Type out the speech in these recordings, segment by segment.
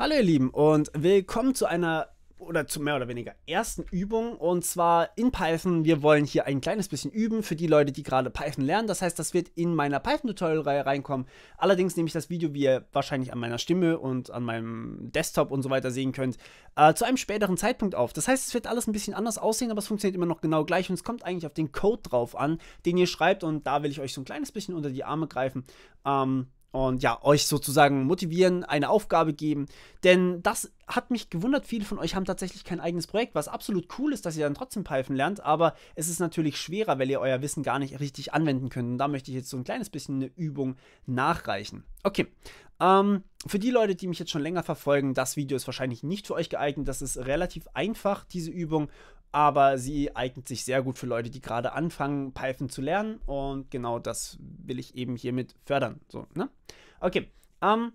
Hallo ihr Lieben und willkommen zu einer oder zu mehr oder weniger ersten Übung und zwar in Python. Wir wollen hier ein kleines bisschen üben für die Leute, die gerade Python lernen. Das heißt, das wird in meiner Python-Tutorial-Reihe reinkommen. Allerdings nehme ich das Video, wie ihr wahrscheinlich an meiner Stimme und an meinem Desktop und so weiter sehen könnt, äh, zu einem späteren Zeitpunkt auf. Das heißt, es wird alles ein bisschen anders aussehen, aber es funktioniert immer noch genau gleich und es kommt eigentlich auf den Code drauf an, den ihr schreibt und da will ich euch so ein kleines bisschen unter die Arme greifen. Ähm, und ja, euch sozusagen motivieren, eine Aufgabe geben. Denn das hat mich gewundert, viele von euch haben tatsächlich kein eigenes Projekt, was absolut cool ist, dass ihr dann trotzdem Python lernt, aber es ist natürlich schwerer, weil ihr euer Wissen gar nicht richtig anwenden könnt. Und da möchte ich jetzt so ein kleines bisschen eine Übung nachreichen. Okay, ähm, für die Leute, die mich jetzt schon länger verfolgen, das Video ist wahrscheinlich nicht für euch geeignet. Das ist relativ einfach, diese Übung aber sie eignet sich sehr gut für Leute, die gerade anfangen, Python zu lernen. Und genau das will ich eben hiermit fördern. So, ne? Okay. Ähm,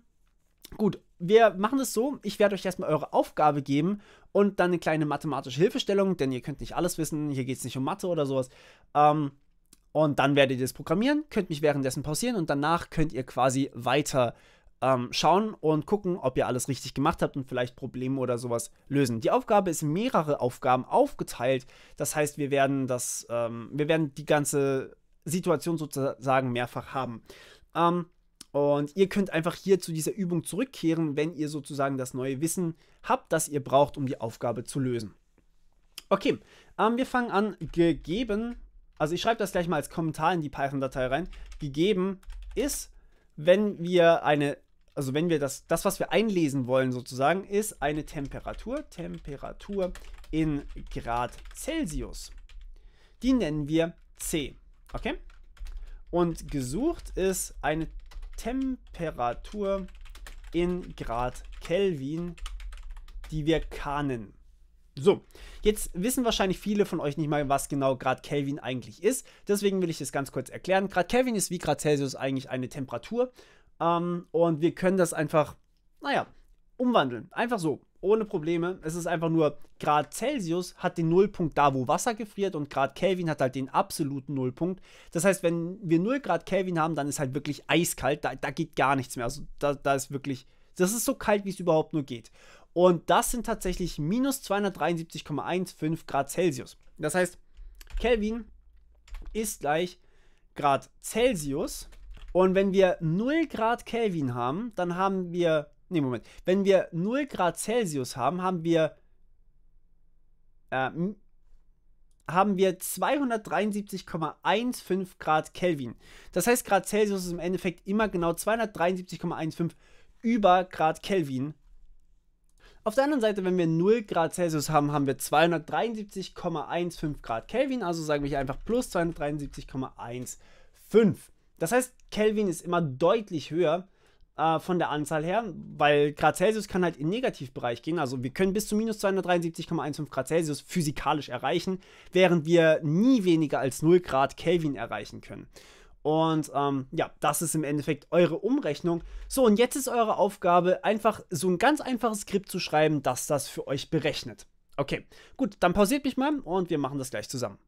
gut, wir machen es so. Ich werde euch erstmal eure Aufgabe geben und dann eine kleine mathematische Hilfestellung, denn ihr könnt nicht alles wissen. Hier geht es nicht um Mathe oder sowas. Ähm, und dann werdet ihr das programmieren, könnt mich währenddessen pausieren und danach könnt ihr quasi weiter ähm, schauen und gucken, ob ihr alles richtig gemacht habt und vielleicht Probleme oder sowas lösen. Die Aufgabe ist mehrere Aufgaben aufgeteilt. Das heißt, wir werden das, ähm, wir werden die ganze Situation sozusagen mehrfach haben. Ähm, und ihr könnt einfach hier zu dieser Übung zurückkehren, wenn ihr sozusagen das neue Wissen habt, das ihr braucht, um die Aufgabe zu lösen. Okay, ähm, wir fangen an. Gegeben, also ich schreibe das gleich mal als Kommentar in die Python-Datei rein. Gegeben ist, wenn wir eine also wenn wir das, das, was wir einlesen wollen sozusagen, ist eine Temperatur, Temperatur in Grad Celsius. Die nennen wir C, okay? Und gesucht ist eine Temperatur in Grad Kelvin, die wir K nennen. So, jetzt wissen wahrscheinlich viele von euch nicht mal, was genau Grad Kelvin eigentlich ist. Deswegen will ich das ganz kurz erklären. Grad Kelvin ist wie Grad Celsius eigentlich eine Temperatur. Ähm, und wir können das einfach, naja, umwandeln. Einfach so, ohne Probleme. Es ist einfach nur, Grad Celsius hat den Nullpunkt da, wo Wasser gefriert und Grad Kelvin hat halt den absoluten Nullpunkt. Das heißt, wenn wir 0 Grad Kelvin haben, dann ist halt wirklich eiskalt. Da, da geht gar nichts mehr. Also da, da ist wirklich, das ist so kalt, wie es überhaupt nur geht. Und das sind tatsächlich minus 273,15 Grad Celsius. Das heißt, Kelvin ist gleich Grad Celsius und wenn wir 0 Grad Kelvin haben, dann haben wir. Ne, Moment. Wenn wir 0 Grad Celsius haben, haben wir. Ähm, haben wir 273,15 Grad Kelvin. Das heißt, Grad Celsius ist im Endeffekt immer genau 273,15 über Grad Kelvin. Auf der anderen Seite, wenn wir 0 Grad Celsius haben, haben wir 273,15 Grad Kelvin, also sagen wir einfach plus 273,15. Das heißt, Kelvin ist immer deutlich höher äh, von der Anzahl her, weil Grad Celsius kann halt in Negativbereich gehen. Also wir können bis zu minus 273,15 Grad Celsius physikalisch erreichen, während wir nie weniger als 0 Grad Kelvin erreichen können. Und ähm, ja, das ist im Endeffekt eure Umrechnung. So, und jetzt ist eure Aufgabe, einfach so ein ganz einfaches Skript zu schreiben, das das für euch berechnet. Okay, gut, dann pausiert mich mal und wir machen das gleich zusammen.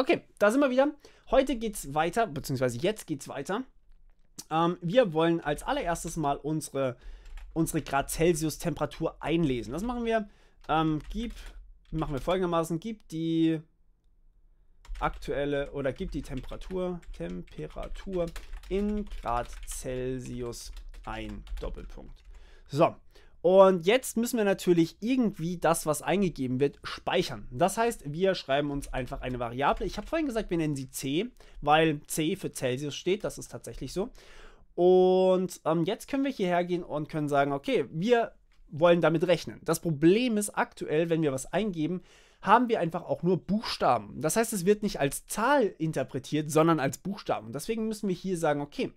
Okay, da sind wir wieder. Heute geht's weiter, beziehungsweise jetzt geht's weiter. Ähm, wir wollen als allererstes mal unsere, unsere Grad Celsius Temperatur einlesen. Das machen wir. Ähm, gib, machen wir folgendermaßen. Gib die aktuelle oder gib die Temperatur, Temperatur in Grad Celsius ein. Doppelpunkt. So, und jetzt müssen wir natürlich irgendwie das, was eingegeben wird, speichern. Das heißt, wir schreiben uns einfach eine Variable. Ich habe vorhin gesagt, wir nennen sie C, weil C für Celsius steht. Das ist tatsächlich so. Und ähm, jetzt können wir hierher gehen und können sagen, okay, wir wollen damit rechnen. Das Problem ist aktuell, wenn wir was eingeben, haben wir einfach auch nur Buchstaben. Das heißt, es wird nicht als Zahl interpretiert, sondern als Buchstaben. Deswegen müssen wir hier sagen, okay,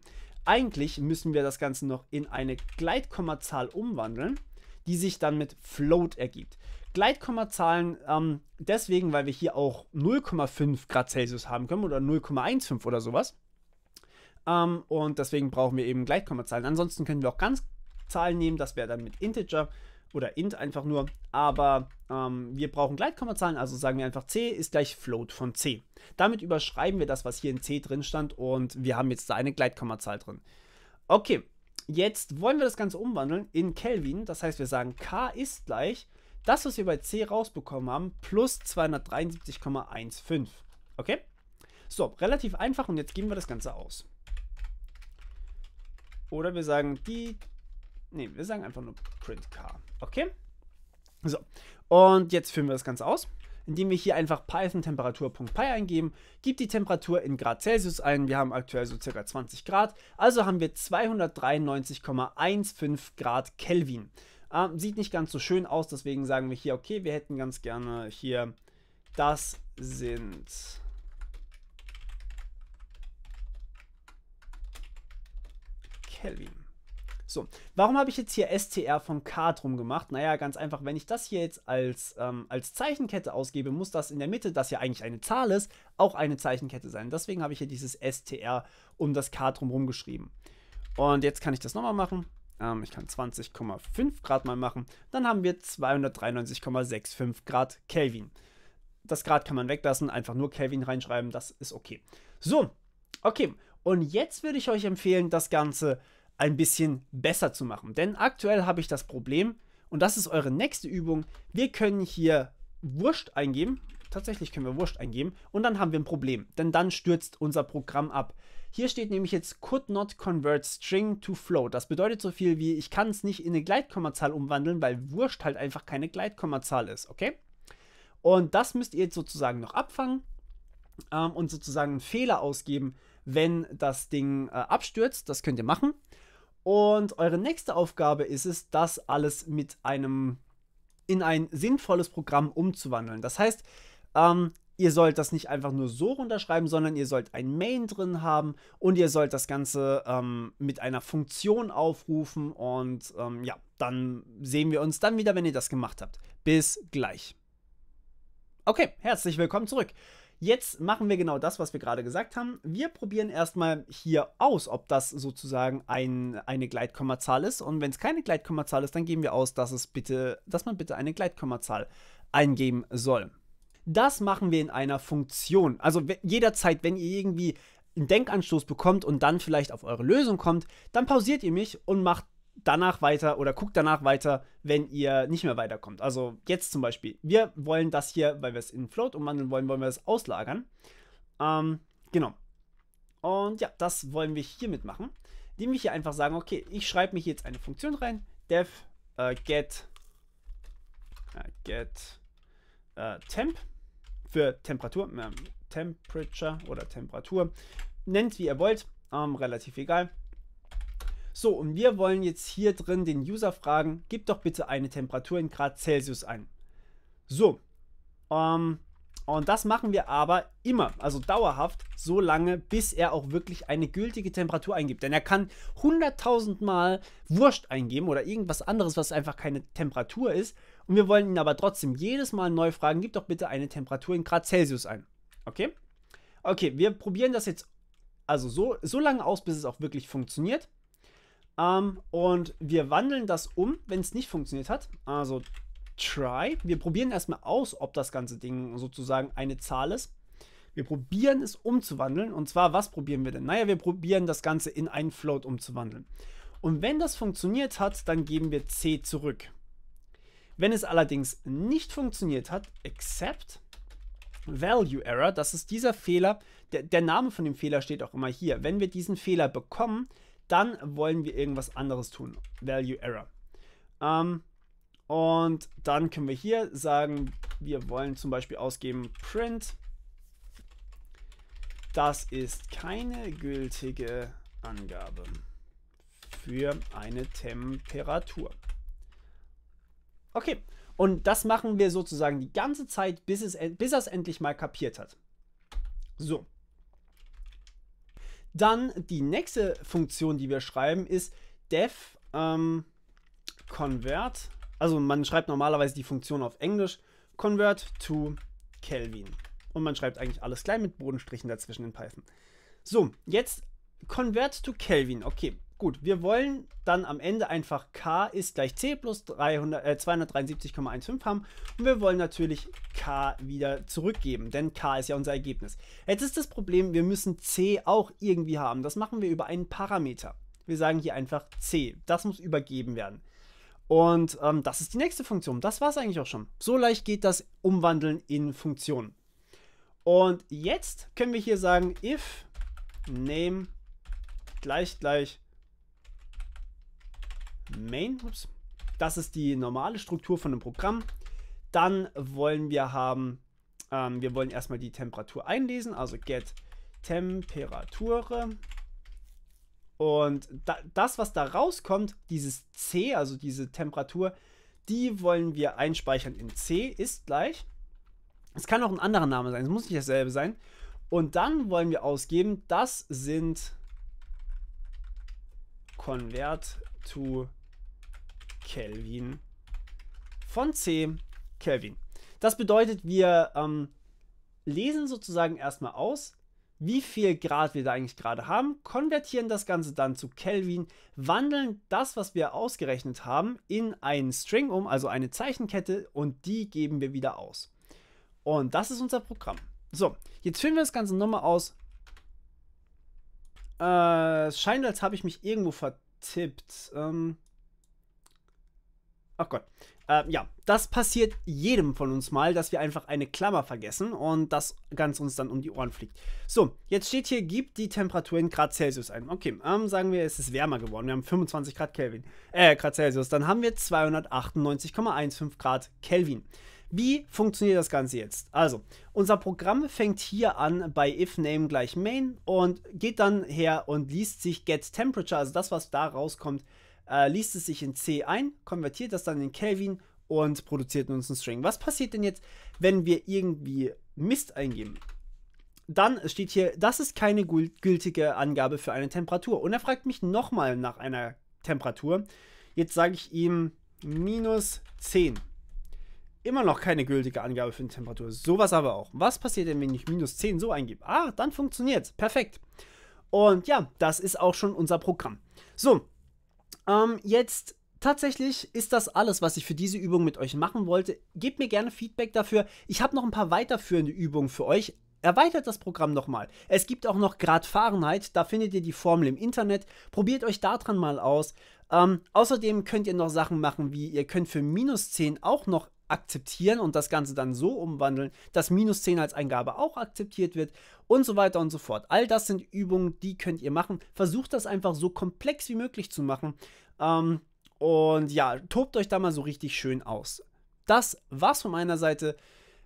eigentlich müssen wir das Ganze noch in eine Gleitkommazahl umwandeln, die sich dann mit Float ergibt. Gleitkommazahlen ähm, deswegen, weil wir hier auch 0,5 Grad Celsius haben können oder 0,15 oder sowas. Ähm, und deswegen brauchen wir eben Gleitkommazahlen. Ansonsten können wir auch ganz Zahlen nehmen, das wäre dann mit Integer oder int einfach nur, aber ähm, wir brauchen Gleitkommazahlen, also sagen wir einfach c ist gleich float von c. Damit überschreiben wir das, was hier in c drin stand und wir haben jetzt da eine Gleitkommazahl drin. Okay, jetzt wollen wir das Ganze umwandeln in Kelvin, das heißt wir sagen k ist gleich das, was wir bei c rausbekommen haben, plus 273,15. Okay? So, relativ einfach und jetzt geben wir das Ganze aus. Oder wir sagen, die Nee, wir sagen einfach nur Print Car. Okay? So. Und jetzt führen wir das Ganze aus, indem wir hier einfach Python Temperatur.py eingeben, gibt die Temperatur in Grad Celsius ein. Wir haben aktuell so circa 20 Grad, also haben wir 293,15 Grad Kelvin. Ähm, sieht nicht ganz so schön aus, deswegen sagen wir hier, okay, wir hätten ganz gerne hier, das sind Kelvin. So, warum habe ich jetzt hier str von k drum gemacht? Naja, ganz einfach, wenn ich das hier jetzt als, ähm, als Zeichenkette ausgebe, muss das in der Mitte, das ja eigentlich eine Zahl ist, auch eine Zeichenkette sein. Deswegen habe ich hier dieses str um das k drumherum geschrieben. Und jetzt kann ich das nochmal machen. Ähm, ich kann 20,5 Grad mal machen. Dann haben wir 293,65 Grad Kelvin. Das Grad kann man weglassen, einfach nur Kelvin reinschreiben, das ist okay. So, okay. Und jetzt würde ich euch empfehlen, das Ganze ein bisschen besser zu machen. Denn aktuell habe ich das Problem, und das ist eure nächste Übung, wir können hier Wurscht eingeben, tatsächlich können wir Wurscht eingeben, und dann haben wir ein Problem, denn dann stürzt unser Programm ab. Hier steht nämlich jetzt could not convert string to flow. Das bedeutet so viel wie, ich kann es nicht in eine Gleitkommazahl umwandeln, weil Wurscht halt einfach keine Gleitkommazahl ist, okay? Und das müsst ihr jetzt sozusagen noch abfangen ähm, und sozusagen einen Fehler ausgeben, wenn das Ding äh, abstürzt. Das könnt ihr machen. Und eure nächste Aufgabe ist es, das alles mit einem in ein sinnvolles Programm umzuwandeln. Das heißt, ähm, ihr sollt das nicht einfach nur so runterschreiben, sondern ihr sollt ein Main drin haben und ihr sollt das Ganze ähm, mit einer Funktion aufrufen und ähm, ja, dann sehen wir uns dann wieder, wenn ihr das gemacht habt. Bis gleich. Okay, herzlich willkommen zurück. Jetzt machen wir genau das, was wir gerade gesagt haben. Wir probieren erstmal hier aus, ob das sozusagen ein, eine Gleitkommazahl ist. Und wenn es keine Gleitkommazahl ist, dann geben wir aus, dass, es bitte, dass man bitte eine Gleitkommazahl eingeben soll. Das machen wir in einer Funktion. Also jederzeit, wenn ihr irgendwie einen Denkanstoß bekommt und dann vielleicht auf eure Lösung kommt, dann pausiert ihr mich und macht danach weiter oder guckt danach weiter, wenn ihr nicht mehr weiterkommt. Also jetzt zum Beispiel, wir wollen das hier, weil wir es in Float umwandeln wollen, wollen wir es auslagern. Ähm, genau. Und ja, das wollen wir hiermit machen, indem wir hier einfach sagen, okay, ich schreibe mich jetzt eine Funktion rein, def äh, get, äh, get äh, temp für Temperatur, ähm, Temperature oder Temperatur, nennt wie ihr wollt, ähm, relativ egal. So, und wir wollen jetzt hier drin den User fragen, gib doch bitte eine Temperatur in Grad Celsius ein. So, ähm, und das machen wir aber immer, also dauerhaft, so lange, bis er auch wirklich eine gültige Temperatur eingibt. Denn er kann 100.000 Mal Wurst eingeben oder irgendwas anderes, was einfach keine Temperatur ist. Und wir wollen ihn aber trotzdem jedes Mal neu fragen, gib doch bitte eine Temperatur in Grad Celsius ein. Okay? Okay, wir probieren das jetzt also so, so lange aus, bis es auch wirklich funktioniert. Ähm, und wir wandeln das um, wenn es nicht funktioniert hat. Also try. Wir probieren erstmal aus, ob das ganze Ding sozusagen eine Zahl ist. Wir probieren es umzuwandeln. Und zwar, was probieren wir denn? Naja, wir probieren das Ganze in einen Float umzuwandeln. Und wenn das funktioniert hat, dann geben wir c zurück. Wenn es allerdings nicht funktioniert hat, except Value Error, das ist dieser Fehler, der, der Name von dem Fehler steht auch immer hier. Wenn wir diesen Fehler bekommen, dann wollen wir irgendwas anderes tun. Value Error. Ähm, und dann können wir hier sagen, wir wollen zum Beispiel ausgeben print. Das ist keine gültige Angabe für eine Temperatur. Okay, und das machen wir sozusagen die ganze Zeit, bis, es, bis er es endlich mal kapiert hat. So, dann die nächste Funktion, die wir schreiben, ist def ähm, convert. Also man schreibt normalerweise die Funktion auf Englisch convert to Kelvin. Und man schreibt eigentlich alles klein mit Bodenstrichen dazwischen in Python. So, jetzt convert to Kelvin. Okay, Gut, wir wollen dann am Ende einfach k ist gleich c plus äh, 273,15 haben und wir wollen natürlich k wieder zurückgeben, denn k ist ja unser Ergebnis. Jetzt ist das Problem, wir müssen c auch irgendwie haben. Das machen wir über einen Parameter. Wir sagen hier einfach c. Das muss übergeben werden. Und ähm, das ist die nächste Funktion. Das war es eigentlich auch schon. So leicht geht das Umwandeln in Funktionen. Und jetzt können wir hier sagen if name gleich gleich Main. Ups. Das ist die normale Struktur von einem Programm. Dann wollen wir haben, ähm, wir wollen erstmal die Temperatur einlesen, also get Temperature. Und da, das, was da rauskommt, dieses C, also diese Temperatur, die wollen wir einspeichern in C, ist gleich. Es kann auch ein anderer Name sein, es muss nicht dasselbe sein. Und dann wollen wir ausgeben, das sind convert to Kelvin von C Kelvin. Das bedeutet, wir ähm, lesen sozusagen erstmal aus, wie viel Grad wir da eigentlich gerade haben, konvertieren das Ganze dann zu Kelvin, wandeln das, was wir ausgerechnet haben, in einen String um, also eine Zeichenkette, und die geben wir wieder aus. Und das ist unser Programm. So, jetzt führen wir das Ganze nochmal aus. Äh, es scheint, als habe ich mich irgendwo vertippt. Ähm, Ach Gott. Äh, ja, das passiert jedem von uns mal, dass wir einfach eine Klammer vergessen und das Ganze uns dann um die Ohren fliegt. So, jetzt steht hier, gibt die Temperatur in Grad Celsius ein. Okay, ähm, sagen wir, es ist wärmer geworden. Wir haben 25 Grad Kelvin, äh, Grad Celsius. Dann haben wir 298,15 Grad Kelvin. Wie funktioniert das Ganze jetzt? Also, unser Programm fängt hier an bei if name gleich main und geht dann her und liest sich get temperature, also das, was da rauskommt, äh, liest es sich in C ein, konvertiert das dann in Kelvin und produziert uns einen String. Was passiert denn jetzt, wenn wir irgendwie Mist eingeben? Dann steht hier, das ist keine gültige Angabe für eine Temperatur. Und er fragt mich nochmal nach einer Temperatur. Jetzt sage ich ihm minus 10. Immer noch keine gültige Angabe für eine Temperatur. Sowas aber auch. Was passiert denn, wenn ich minus 10 so eingebe? Ah, dann funktioniert's. Perfekt. Und ja, das ist auch schon unser Programm. So, ähm, jetzt tatsächlich ist das alles, was ich für diese Übung mit euch machen wollte. Gebt mir gerne Feedback dafür. Ich habe noch ein paar weiterführende Übungen für euch. Erweitert das Programm nochmal. Es gibt auch noch Grad Fahrenheit, da findet ihr die Formel im Internet. Probiert euch daran mal aus. Ähm, außerdem könnt ihr noch Sachen machen, wie ihr könnt für minus 10 auch noch akzeptieren und das Ganze dann so umwandeln, dass minus 10 als Eingabe auch akzeptiert wird und so weiter und so fort. All das sind Übungen, die könnt ihr machen. Versucht das einfach so komplex wie möglich zu machen. Ähm, und ja, tobt euch da mal so richtig schön aus. Das war's von meiner Seite.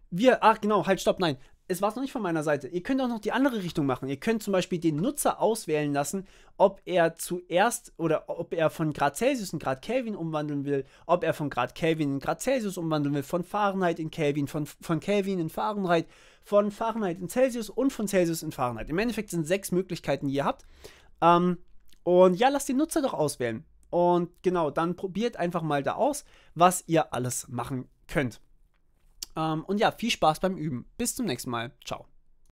Wir, ach genau, halt, stopp, nein es war es noch nicht von meiner Seite. Ihr könnt auch noch die andere Richtung machen. Ihr könnt zum Beispiel den Nutzer auswählen lassen, ob er zuerst oder ob er von Grad Celsius in Grad Kelvin umwandeln will, ob er von Grad Kelvin in Grad Celsius umwandeln will, von Fahrenheit in Kelvin, von, von Kelvin in Fahrenheit, von Fahrenheit in Celsius und von Celsius in Fahrenheit. Im Endeffekt sind sechs Möglichkeiten, die ihr habt. Ähm, und ja, lasst den Nutzer doch auswählen. Und genau, dann probiert einfach mal da aus, was ihr alles machen könnt. Ähm, und ja, viel Spaß beim Üben. Bis zum nächsten Mal. Ciao.